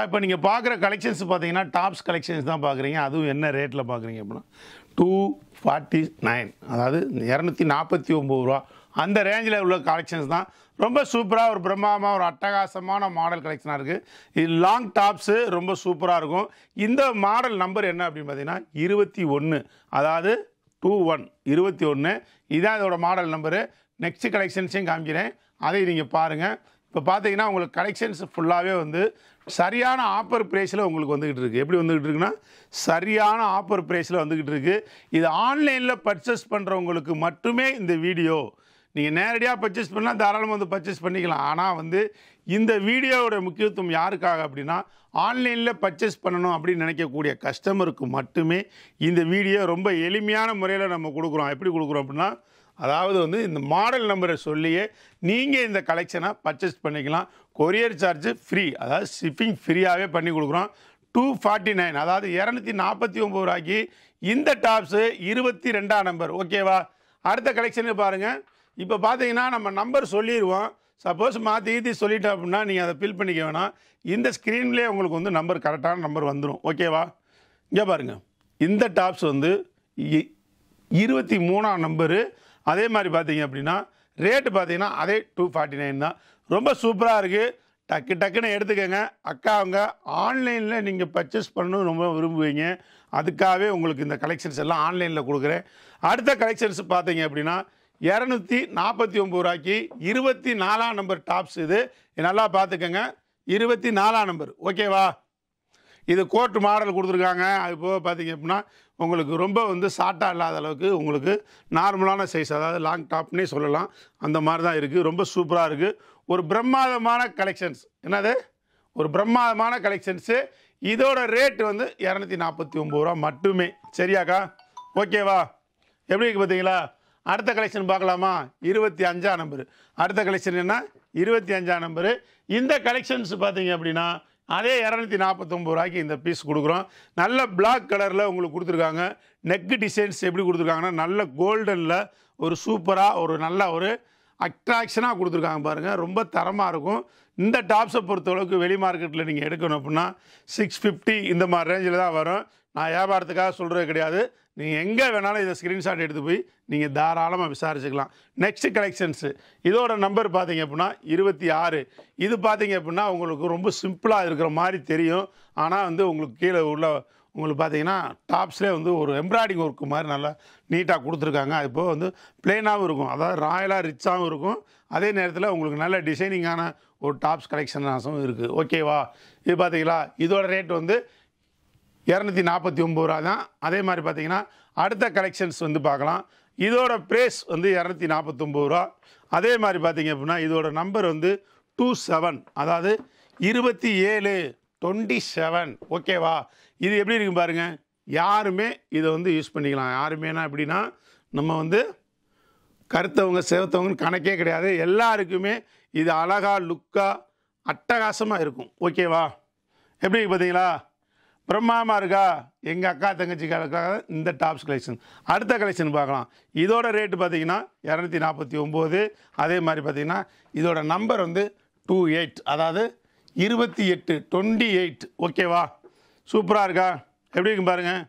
sir இப்போ நீங்கள் பார்க்குற கலெக்ஷன்ஸ் பார்த்தீங்கன்னா டாப்ஸ் கலெக்ஷன்ஸ் தான் பார்க்குறீங்க அதுவும் என்ன ரேட்டில் பார்க்குறீங்க அப்படின்னா டூ ஃபார்ட்டி நைன் அதாவது இரநூத்தி நாற்பத்தி ஒம்பது ரூபா அந்த ரேஞ்சில் உள்ள கலெக்ஷன்ஸ் தான் ரொம்ப சூப்பராக ஒரு பிரம்மாண்டமாக ஒரு அட்டகாசமான மாடல் கலெக்ஷனாக இருக்குது இது லாங் டாப்ஸு ரொம்ப சூப்பராக இருக்கும் இந்த மாடல் நம்பர் என்ன அப்படின்னு பார்த்தீங்கன்னா இருபத்தி ஒன்று அதாவது டூ ஒன் இருபத்தி ஒன்று இதான் இதோட மாடல் நம்பரு நெக்ஸ்ட் கலெக்ஷன்ஸையும் காமிக்கிறேன் அதை நீங்கள் பாருங்கள் இப்போ பார்த்தீங்கன்னா உங்களுக்கு கலெக்ஷன்ஸ் ஃபுல்லாகவே வந்து சரியான ஆஃபர் ப்ரைஸில் உங்களுக்கு வந்துக்கிட்டு இருக்குது எப்படி வந்துக்கிட்டு இருக்குன்னா சரியான ஆஃபர் ப்ரைஸில் வந்துக்கிட்டு இருக்குது இது ஆன்லைனில் பர்ச்சேஸ் பண்ணுறவங்களுக்கு மட்டுமே இந்த வீடியோ நீங்கள் நேரடியாக பர்ச்சேஸ் பண்ணால் தாராளமாக வந்து பர்ச்சேஸ் பண்ணிக்கலாம் ஆனால் வந்து இந்த வீடியோவோட முக்கியத்துவம் யாருக்காக அப்படின்னா ஆன்லைனில் பர்ச்சேஸ் பண்ணணும் அப்படின்னு நினைக்கக்கூடிய கஸ்டமருக்கு மட்டுமே இந்த வீடியோ ரொம்ப எளிமையான முறையில் நம்ம கொடுக்குறோம் எப்படி கொடுக்குறோம் அப்படின்னா அதாவது வந்து இந்த மாடல் நம்பரை சொல்லியே நீங்கள் இந்த கலெக்ஷனை பர்ச்சேஸ் பண்ணிக்கலாம் கொரியர் சார்ஜ் ஃப்ரீ அதாவது ஷிப்பிங் ஃப்ரீயாகவே பண்ணி கொடுக்குறோம் டூ ஃபார்ட்டி நைன் அதாவது இரநூத்தி நாற்பத்தி ஒம்பது ரூபாய்க்கு இந்த டாப்ஸு இருபத்தி ரெண்டாம் நம்பர் ஓகேவா அடுத்த கலெக்ஷனு பாருங்கள் இப்போ பார்த்தீங்கன்னா நம்ம நம்பர் சொல்லிடுவோம் சப்போஸ் மாற்றி ஈத்தி சொல்லிட்டோம் அப்படின்னா நீங்கள் அதை ஃபில் பண்ணிக்க வேணாம் இந்த ஸ்க்ரீன்லேயே உங்களுக்கு வந்து நம்பர் கரெக்டான நம்பர் வந்துடும் ஓகேவா இங்கே பாருங்கள் இந்த டாப்ஸ் வந்து இருபத்தி மூணாம் நம்பரு அதே மாதிரி பார்த்தீங்க அப்படின்னா ரேட்டு பார்த்தீங்கன்னா அதே டூ ஃபார்ட்டி நைன் தான் ரொம்ப சூப்பராக இருக்குது டக்கு டக்குன்னு எடுத்துக்கோங்க அக்கா அவங்க ஆன்லைனில் நீங்கள் பர்ச்சேஸ் பண்ணணும் ரொம்ப விரும்புவீங்க அதுக்காகவே உங்களுக்கு இந்த கலெக்ஷன்ஸ் எல்லாம் ஆன்லைனில் கொடுக்குறேன் அடுத்த கலெக்ஷன்ஸ் பார்த்தீங்க அப்படின்னா இரநூத்தி நாற்பத்தி ஒம்பது ரூபாய்க்கு இருபத்தி நாலாம் நம்பர் டாப்ஸ் இது நல்லா பார்த்துக்கோங்க இருபத்தி நாலாம் நம்பர் ஓகேவா இது கோர்ட்டு மாடல் கொடுத்துருக்காங்க அது போக பார்த்தீங்க அப்படின்னா உங்களுக்கு ரொம்ப வந்து சாட்டாக இல்லாத அளவுக்கு உங்களுக்கு நார்மலான சைஸ் அதாவது லாங் டாப்னே சொல்லலாம் அந்த மாதிரி தான் இருக்குது ரொம்ப சூப்பராக இருக்குது ஒரு பிரம்மாதமான கலெக்ஷன்ஸ் என்னது ஒரு பிரம்மாதமான கலெக்ஷன்ஸு இதோட ரேட்டு வந்து இரநூத்தி நாற்பத்தி ஒம்பது ரூபா மட்டுமே சரியாக்கா ஓகேவா எப்படி இருக்குது பார்த்தீங்களா அடுத்த கலெக்ஷன் பார்க்கலாமா இருபத்தி அஞ்சாம் நம்பரு அடுத்த கலெக்ஷன் என்ன இருபத்தி அஞ்சாம் நம்பரு இந்த கலெக்ஷன்ஸ் பார்த்தீங்க அப்படின்னா அதே இரநூத்தி நாற்பத்தொம்பது ரூபாய்க்கு இந்த பீஸ் கொடுக்குறோம் நல்ல பிளாக் கலரில் உங்களுக்கு கொடுத்துருக்காங்க நெக்கு டிசைன்ஸ் எப்படி கொடுத்துருக்காங்கன்னா நல்ல கோல்டனில் ஒரு சூப்பராக ஒரு நல்ல ஒரு அட்ராக்ஷனாக கொடுத்துருக்காங்க பாருங்கள் ரொம்ப தரமாக இருக்கும் இந்த டாப்ஸை பொறுத்தளவுக்கு வெளி மார்க்கெட்டில் நீங்கள் எடுக்கணும் அப்படின்னா சிக்ஸ் ஃபிஃப்டி இந்த மாதிரி ரேஞ்சில் தான் வரும் நான் வியாபாரத்துக்காக சொல்கிறது கிடையாது நீங்கள் எங்கே வேணாலும் இதை ஸ்க்ரீன்ஷாட் எடுத்து போய் நீங்கள் தாராளமாக விசாரிச்சுக்கலாம் நெக்ஸ்ட்டு கலெக்ஷன்ஸு இதோட நம்பர் பார்த்தீங்க அப்படின்னா இருபத்தி ஆறு இது பார்த்தீங்க அப்படின்னா உங்களுக்கு ரொம்ப சிம்பிளாக இருக்கிற மாதிரி தெரியும் ஆனால் வந்து உங்களுக்கு கீழே உள்ள உங்களுக்கு பார்த்தீங்கன்னா டாப்ஸ்லேயே வந்து ஒரு எம்ப்ராய்டிங் ஒர்க்கு மாதிரி நல்லா நீட்டாக கொடுத்துருக்காங்க அது போக வந்து பிளெயினாகவும் இருக்கும் அதாவது ராயலாக ரிச்சாகவும் இருக்கும் அதே நேரத்தில் உங்களுக்கு நல்ல டிசைனிங்கான ஒரு டாப்ஸ் கலெக்ஷன் இருக்குது ஓகேவா இது பார்த்தீங்களா இதோட ரேட் வந்து இரநூத்தி நாற்பத்தி ஒம்பது ரூபா தான் அதே மாதிரி பார்த்திங்கன்னா அடுத்த கலெக்ஷன்ஸ் வந்து பார்க்கலாம் இதோட ப்ரைஸ் வந்து இரநூத்தி நாற்பத்தொம்பது ரூபா அதே மாதிரி பார்த்திங்க அப்படின்னா இதோட நம்பர் வந்து டூ செவன் அதாவது இருபத்தி ஏழு டுவெண்ட்டி செவன் ஓகேவா இது எப்படி இருக்கு பாருங்கள் யாருமே இதை வந்து யூஸ் பண்ணிக்கலாம் யாருமேனா எப்படின்னா நம்ம வந்து கருத்தவங்க செவத்தவங்கன்னு கணக்கே கிடையாது எல்லாருக்குமே இது அழகாக லுக்காக அட்டகாசமாக இருக்கும் ஓகேவா எப்படி பார்த்தீங்களா பிரம்மாமா இருக்கா எங்கள் அக்கா தங்கச்சிக்காக இந்த டாப்ஸ் கலெக்ஷன் அடுத்த கலெக்ஷன் பார்க்கலாம் இதோட ரேட்டு பார்த்தீங்கன்னா இரநூத்தி நாற்பத்தி ஒம்பது அதே மாதிரி பார்த்திங்கன்னா இதோட நம்பர் வந்து டூ எயிட் அதாவது இருபத்தி எட்டு டுவெண்ட்டி எயிட் ஓகேவா சூப்பராக இருக்கா எப்படி இருக்கு பாருங்கள்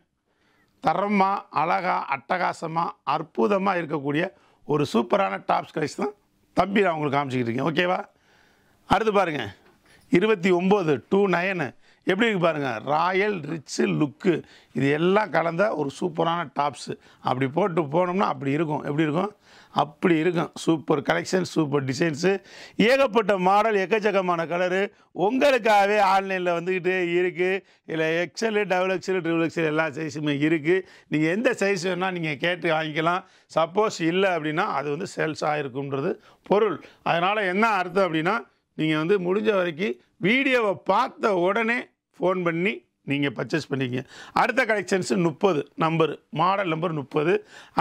தரமாக அழகாக அட்டகாசமாக அற்புதமாக இருக்கக்கூடிய ஒரு சூப்பரான டாப்ஸ் கலெக்ஷன் தான் தம்பி நான் உங்களுக்கு காமிச்சிக்கிட்டு இருக்கேன் ஓகேவா அடுத்து பாருங்கள் இருபத்தி ஒம்பது டூ நயனு எப்படி இருக்கு பாருங்கள் ராயல் ரிச்சு லுக்கு இது எல்லாம் கலந்த ஒரு சூப்பரான டாப்ஸு அப்படி போட்டு போனோம்னா அப்படி இருக்கும் எப்படி இருக்கும் அப்படி இருக்கும் சூப்பர் கலெக்ஷன் சூப்பர் டிசைன்ஸு ஏகப்பட்ட மாடல் எக்கச்சக்கமான கலரு உங்களுக்காகவே ஆன்லைனில் வந்துக்கிட்டு இருக்குது இல்லை XL double XL triple XL எல்லா சைஸுமே இருக்குது நீங்கள் எந்த சைஸ் வேணால் நீங்கள் கேட்டு வாங்கிக்கலாம் சப்போஸ் இல்லை அப்படின்னா அது வந்து சேல்ஸ் ஆகிருக்குன்றது பொருள் அதனால் என்ன அர்த்தம் அப்படின்னா நீங்கள் வந்து முடிஞ்ச வரைக்கும் வீடியோவை பார்த்த உடனே ஃபோன் பண்ணி நீங்கள் பர்ச்சேஸ் பண்ணிக்கங்க அடுத்த கலெக்ஷன்ஸு முப்பது நம்பரு மாடல் நம்பர் முப்பது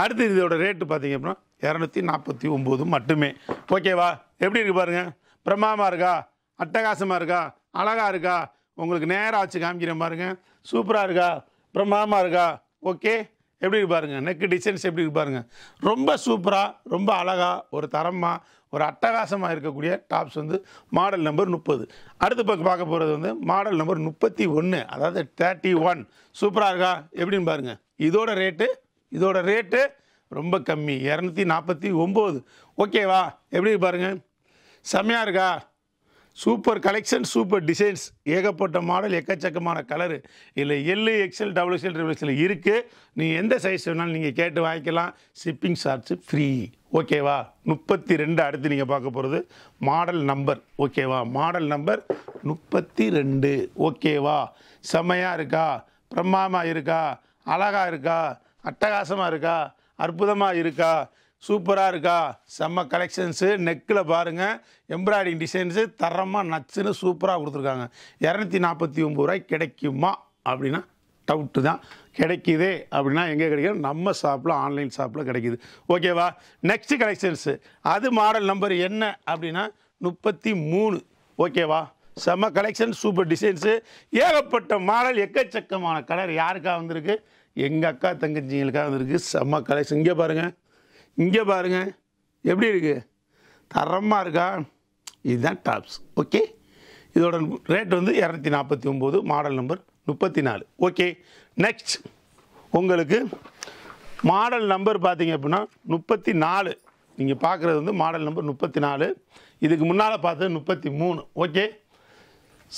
அடுத்து இதோட ரேட்டு பார்த்தீங்க அப்படின்னா இரநூத்தி நாற்பத்தி ஒம்பது மட்டுமே ஓகேவா எப்படி இருக்குது பாருங்கள் பிரமாமா இருக்கா அட்டகாசமாக இருக்கா அழகாக இருக்கா உங்களுக்கு நேராக ஆச்சு காமிக்கிற பாருங்க சூப்பராக இருக்கா பிரமாமா இருக்கா ஓகே எப்படி இருப்பாருங்க நெக்கு டிசைன்ஸ் எப்படி இருப்பாருங்க ரொம்ப சூப்பராக ரொம்ப அழகாக ஒரு தரமாக ஒரு அட்டகாசமாக இருக்கக்கூடிய டாப்ஸ் வந்து மாடல் நம்பர் முப்பது அடுத்த பக்கம் பார்க்க போகிறது வந்து மாடல் நம்பர் முப்பத்தி ஒன்று அதாவது தேர்ட்டி ஒன் சூப்பராக இருக்கா எப்படின்னு பாருங்கள் இதோட ரேட்டு இதோட ரேட்டு ரொம்ப கம்மி இரநூத்தி நாற்பத்தி ஒம்பது ஓகேவா எப்படி பாருங்கள் செம்மையாக இருக்கா சூப்பர் கலெக்ஷன் சூப்பர் டிசைன்ஸ் ஏகப்பட்ட மாடல் எக்கச்சக்கமான கலரு இல்லை L XL double XL triple XL இருக்குது நீங்கள் எந்த சைஸ் வேணாலும் நீங்கள் கேட்டு வாங்கிக்கலாம் ஷிப்பிங் சார்ஜ் ஃப்ரீ ஓகேவா முப்பத்தி ரெண்டு அடுத்து நீங்கள் பார்க்க போகிறது மாடல் நம்பர் ஓகேவா மாடல் நம்பர் முப்பத்தி ரெண்டு ஓகேவா செம்மையாக இருக்கா பிரம்மாமா இருக்கா அழகாக இருக்கா அட்டகாசமாக இருக்கா அற்புதமாக இருக்கா சூப்பராக இருக்கா செம்ம கலெக்ஷன்ஸு நெக்கில் பாருங்கள் எம்ப்ராய்டிங் டிசைன்ஸு தரமாக நச்சுன்னு சூப்பராக கொடுத்துருக்காங்க இரநூத்தி நாற்பத்தி ஒம்பது ரூபாய் கிடைக்குமா அப்படின்னா டவுட்டு தான் கிடைக்கிது அப்படின்னா எங்கே கிடைக்கும் நம்ம ஷாப்பில் ஆன்லைன் ஷாப்பில் கிடைக்கிது ஓகேவா நெக்ஸ்ட் கலெக்ஷன்ஸு அது மாடல் நம்பர் என்ன அப்படின்னா முப்பத்தி மூணு ஓகேவா செம்ம கலெக்ஷன் சூப்பர் டிசைன்ஸு ஏகப்பட்ட மாடல் எக்கச்சக்கமான கலர் யாருக்காக வந்திருக்கு எங்கள் அக்கா தங்கச்சிங்களுக்காக வந்திருக்கு செம்ம கலெக்ஷன் இங்கே பாருங்கள் இங்கே பாருங்கள் எப்படி இருக்குது தரமாக இருக்கா இதுதான் டாப்ஸ் ஓகே இதோட ரேட் வந்து இரநூத்தி நாற்பத்தி ஒம்பது மாடல் நம்பர் முப்பத்தி நாலு ஓகே நெக்ஸ்ட் உங்களுக்கு மாடல் நம்பர் பார்த்தீங்க அப்படின்னா முப்பத்தி நாலு நீங்கள் பார்க்குறது வந்து மாடல் நம்பர் முப்பத்தி நாலு இதுக்கு முன்னால் பார்த்தது முப்பத்தி மூணு ஓகே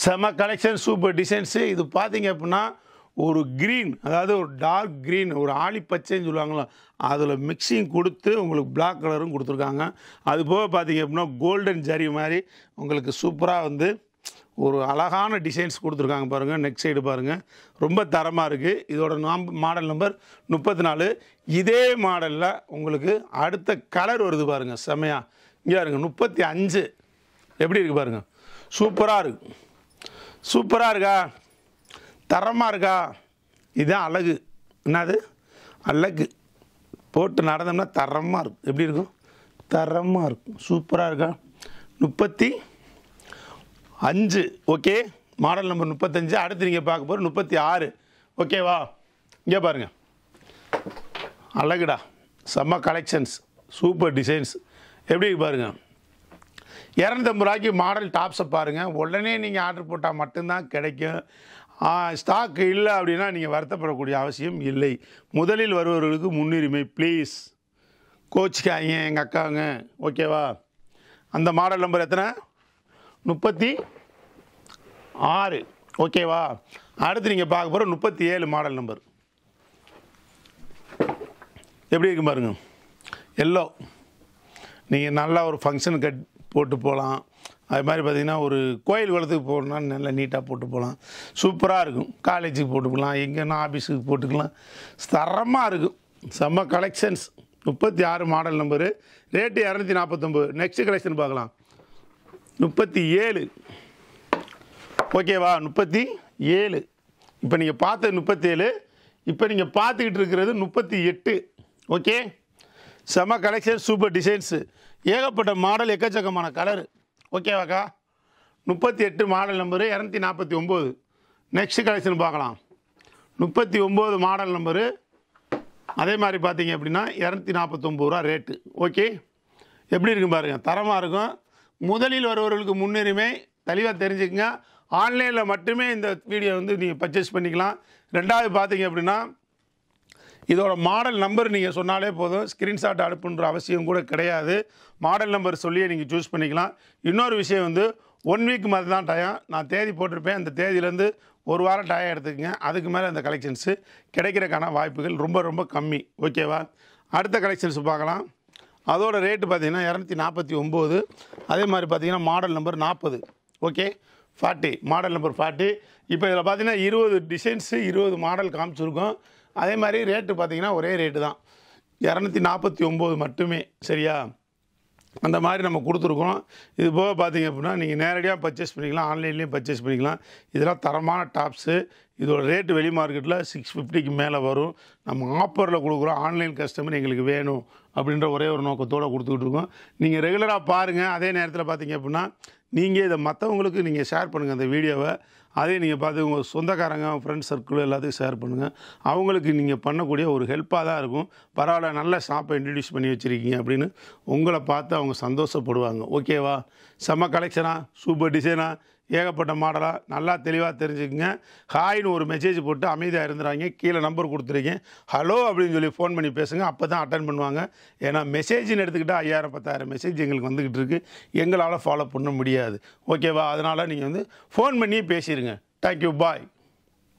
செம கலெக்ஷன் சூப்பர் டிசைன்ஸு இது பார்த்தீங்க அப்படின்னா ஒரு க்ரீன் அதாவது ஒரு டார்க் க்ரீன் ஒரு பச்சைன்னு சொல்லுவாங்களோ அதில் மிக்சிங் கொடுத்து உங்களுக்கு பிளாக் கலரும் கொடுத்துருக்காங்க அது போக பார்த்தீங்க அப்படின்னா கோல்டன் ஜரி மாதிரி உங்களுக்கு சூப்பராக வந்து ஒரு அழகான டிசைன்ஸ் கொடுத்துருக்காங்க பாருங்கள் நெக் சைடு பாருங்கள் ரொம்ப தரமாக இருக்குது இதோட நாம் மாடல் நம்பர் முப்பத்தி நாலு இதே மாடலில் உங்களுக்கு அடுத்த கலர் வருது பாருங்கள் செமையாக இங்கே இருங்க முப்பத்தி அஞ்சு எப்படி இருக்குது பாருங்கள் சூப்பராக இருக்கு சூப்பராக இருக்கா தரமாக இருக்கா இதுதான் அழகு என்னது அழகு போட்டு நடந்தோம்னா தரமாக இருக்கும் எப்படி இருக்கும் தரமாக இருக்கும் சூப்பராக இருக்கா முப்பத்தி அஞ்சு ஓகே மாடல் நம்பர் முப்பத்தஞ்சு அடுத்து நீங்கள் பார்க்க போகிற முப்பத்தி ஆறு ஓகேவா இங்கே பாருங்கள் அழகுடா செம்ம கலெக்ஷன்ஸ் சூப்பர் டிசைன்ஸ் எப்படி பாருங்கள் இரநூத்தம்பது ரூபாய்க்கு மாடல் டாப்ஸை பாருங்கள் உடனே நீங்கள் ஆர்டர் போட்டால் மட்டும்தான் கிடைக்கும் ஸ்டாக் இல்லை அப்படின்னா நீங்கள் வருத்தப்படக்கூடிய அவசியம் இல்லை முதலில் வருவவர்களுக்கு முன்னுரிமை ப்ளீஸ் கோச்சிக்காங்க எங்கள் அக்காங்க ஓகேவா அந்த மாடல் நம்பர் எத்தனை முப்பத்தி ஆறு ஓகேவா அடுத்து நீங்கள் பார்க்க போகிற முப்பத்தி ஏழு மாடல் நம்பர் எப்படி இருக்கும் பாருங்க எல்லோ நீங்கள் நல்லா ஒரு ஃபங்க்ஷன் கட் போட்டு போகலாம் அது மாதிரி பார்த்தீங்கன்னா ஒரு கோயில் குளத்துக்கு போகணுன்னா நல்லா நீட்டாக போட்டு போகலாம் சூப்பராக இருக்கும் காலேஜுக்கு போட்டுக்கலாம் எங்கேனா எங்கேன்னா ஆஃபீஸுக்கு போட்டுக்கலாம் தரமாக இருக்கும் செம்ம கலெக்ஷன்ஸ் முப்பத்தி ஆறு மாடல் நம்பரு ரேட்டு இரநூத்தி நாற்பத்தொம்பது நெக்ஸ்ட்டு கலெக்ஷன் பார்க்கலாம் முப்பத்தி ஏழு ஓகேவா முப்பத்தி ஏழு இப்போ நீங்கள் முப்பத்தி முப்பத்தேழு இப்போ நீங்கள் பார்த்துக்கிட்டு இருக்கிறது முப்பத்தி எட்டு ஓகே செம கலெக்ஷன் சூப்பர் டிசைன்ஸு ஏகப்பட்ட மாடல் எக்கச்சக்கமான கலரு ஓகேவாக்கா முப்பத்தி எட்டு மாடல் நம்பரு இரநூத்தி நாற்பத்தி ஒம்பது நெக்ஸ்ட்டு கலெக்ஷன் பார்க்கலாம் முப்பத்தி ஒம்பது மாடல் நம்பரு அதே மாதிரி பார்த்தீங்க அப்படின்னா இரநூத்தி நாற்பத்தொம்பது ரூபா ரேட்டு ஓகே எப்படி இருக்கும் பாருங்கள் தரமாக இருக்கும் முதலில் வருவர்களுக்கு முன்னுரிமை தெளிவாக தெரிஞ்சுக்கோங்க ஆன்லைனில் மட்டுமே இந்த வீடியோ வந்து நீங்கள் பர்ச்சேஸ் பண்ணிக்கலாம் ரெண்டாவது பார்த்தீங்க அப்படின்னா இதோட மாடல் நம்பர் நீங்கள் சொன்னாலே போதும் ஸ்க்ரீன்ஷாட் அனுப்புன்ற அவசியம் கூட கிடையாது மாடல் நம்பர் சொல்லியே நீங்கள் சூஸ் பண்ணிக்கலாம் இன்னொரு விஷயம் வந்து ஒன் வீக் மாதிரி தான் டயம் நான் தேதி போட்டிருப்பேன் அந்த தேதியிலேருந்து ஒரு வாரம் டயம் எடுத்துக்கோங்க அதுக்கு மேலே அந்த கலெக்ஷன்ஸு கிடைக்கிறக்கான வாய்ப்புகள் ரொம்ப ரொம்ப கம்மி ஓகேவா அடுத்த கலெக்ஷன்ஸ் பார்க்கலாம் அதோட ரேட்டு பார்த்திங்கன்னா இரநூத்தி நாற்பத்தி ஒம்பது அதே மாதிரி பார்த்திங்கன்னா மாடல் நம்பர் நாற்பது okay forty model number forty இப்போ இதில் பார்த்திங்கன்னா இருபது டிசைன்ஸு இருபது மாடல் காமிச்சிருக்கோம் அதே மாதிரி ரேட்டு பார்த்திங்கன்னா ஒரே ரேட்டு தான் இரநூத்தி நாற்பத்தி ஒம்பது மட்டுமே சரியா அந்த மாதிரி நம்ம கொடுத்துருக்கோம் இது போக பார்த்திங்க அப்படின்னா நீங்கள் நேரடியாக பர்ச்சேஸ் பண்ணிக்கலாம் ஆன்லைன்லேயும் பர்ச்சேஸ் பண்ணிக்கலாம் இதெல்லாம் தரமான டாப்ஸு இதோட ரேட்டு வெளி மார்க்கெட்டில் சிக்ஸ் ஃபிஃப்டிக்கு மேலே வரும் நம்ம ஆஃபரில் கொடுக்குறோம் ஆன்லைன் கஸ்டமர் எங்களுக்கு வேணும் அப்படின்ற ஒரே ஒரு நோக்கத்தோடு கொடுத்துக்கிட்டு இருக்கோம் நீங்கள் ரெகுலராக பாருங்கள் அதே நேரத்தில் பார்த்திங்க அப்படின்னா நீங்கள் இதை மற்றவங்களுக்கு நீங்கள் ஷேர் பண்ணுங்கள் அந்த வீடியோவை அதே நீங்கள் பார்த்து உங்கள் சொந்தக்காரங்க ஃப்ரெண்ட்ஸ் சர்க்கிள் எல்லாத்தையும் ஷேர் பண்ணுங்கள் அவங்களுக்கு நீங்கள் பண்ணக்கூடிய ஒரு ஹெல்ப்பாக தான் இருக்கும் பரவாயில்ல நல்ல ஷாப்பை இன்ட்ரடியூஸ் பண்ணி வச்சுருக்கீங்க அப்படின்னு உங்களை பார்த்து அவங்க சந்தோஷப்படுவாங்க ஓகேவா செம்ம கலெக்ஷனாக சூப்பர் டிசைனாக ஏகப்பட்ட மாடலாக நல்லா தெளிவாக தெரிஞ்சுக்கங்க ஹாய்னு ஒரு மெசேஜ் போட்டு அமைதியாக இருந்துறாங்க கீழே நம்பர் கொடுத்துருக்கேன் ஹலோ அப்படின்னு சொல்லி ஃபோன் பண்ணி பேசுங்க அப்போ தான் அட்டன் பண்ணுவாங்க ஏன்னா மெசேஜ்னு எடுத்துக்கிட்டால் ஐயாயிரம் பத்தாயிரம் மெசேஜ் எங்களுக்கு வந்துக்கிட்டு இருக்குது எங்களால் ஃபாலோ பண்ண முடியாது ஓகேவா அதனால் நீங்கள் வந்து ஃபோன் பண்ணி பேசிடுங்க தேங்க்யூ பாய்